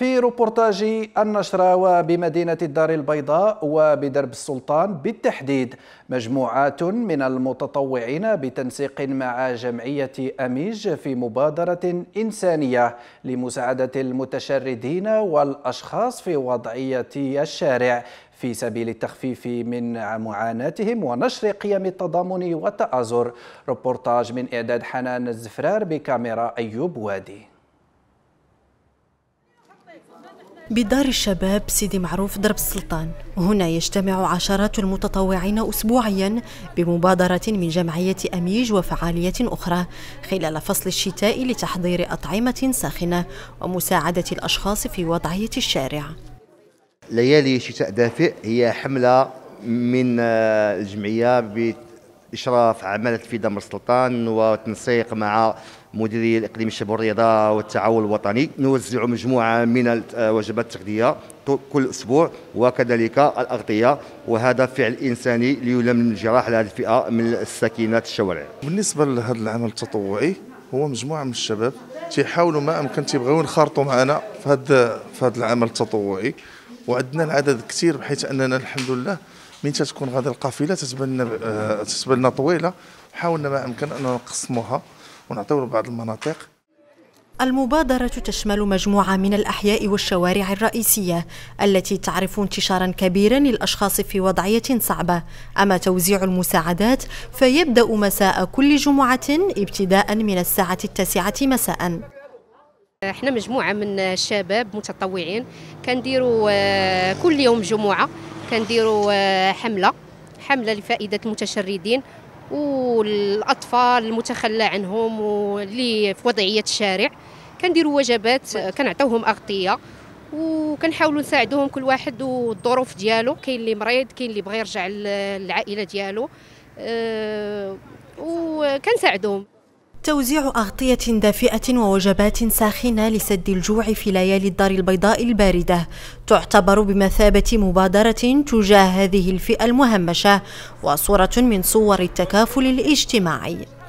في روبورتاج النشرة وبمدينة الدار البيضاء وبدرب السلطان بالتحديد مجموعات من المتطوعين بتنسيق مع جمعية أميج في مبادرة إنسانية لمساعدة المتشردين والأشخاص في وضعية الشارع في سبيل التخفيف من معاناتهم ونشر قيم التضامن والتآزر روبورتاج من إعداد حنان الزفرار بكاميرا أيوب وادي بدار الشباب سيدي معروف درب السلطان هنا يجتمع عشرات المتطوعين أسبوعيا بمبادرة من جمعية أميج وفعالية أخرى خلال فصل الشتاء لتحضير أطعمة ساخنة ومساعدة الأشخاص في وضعية الشارع ليالي شتاء دافئ هي حملة من الجمعية إشراف عملة في دمر السلطان وتنسيق مع مديري الإقليم الشباب والرياضة والتعاون الوطني نوزع مجموعة من الوجبات التغذية كل أسبوع وكذلك الأغطية وهذا فعل إنساني ليلم الجراح على هذه الفئة من الساكنات الشوارع بالنسبة لهذا العمل التطوعي هو مجموعة من الشباب تيحاولوا ما أمكن تيبغيو ينخرطوا معنا في هذا في هذا العمل التطوعي وعندنا العدد كثير بحيث أننا الحمد لله من تتكون غادي القافله تتبان لنا آه، تتبان طويله حاولنا ما امكن ان نقسموها ونعطيو لبعض المناطق المبادرة تشمل مجموعة من الأحياء والشوارع الرئيسية التي تعرف انتشارا كبيرا للأشخاص في وضعية صعبة أما توزيع المساعدات فيبدأ مساء كل جمعة ابتداء من الساعة التاسعة مساء احنا مجموعة من الشباب متطوعين كنديروا آه، كل يوم جمعة كنديروا آه، حمله حمله لفائده المتشردين والاطفال المتخلى عنهم واللي في وضعيه الشارع كنديروا وجبات آه، كنعطيوهم اغطيه وكنحاولوا نساعدوهم كل واحد والظروف ديالو كاين اللي مريض كاين اللي بغى يرجع للعائله ديالو آه، وكنساعدوهم توزيع أغطية دافئة ووجبات ساخنة لسد الجوع في ليالي الدار البيضاء الباردة تعتبر بمثابة مبادرة تجاه هذه الفئة المهمشة وصورة من صور التكافل الاجتماعي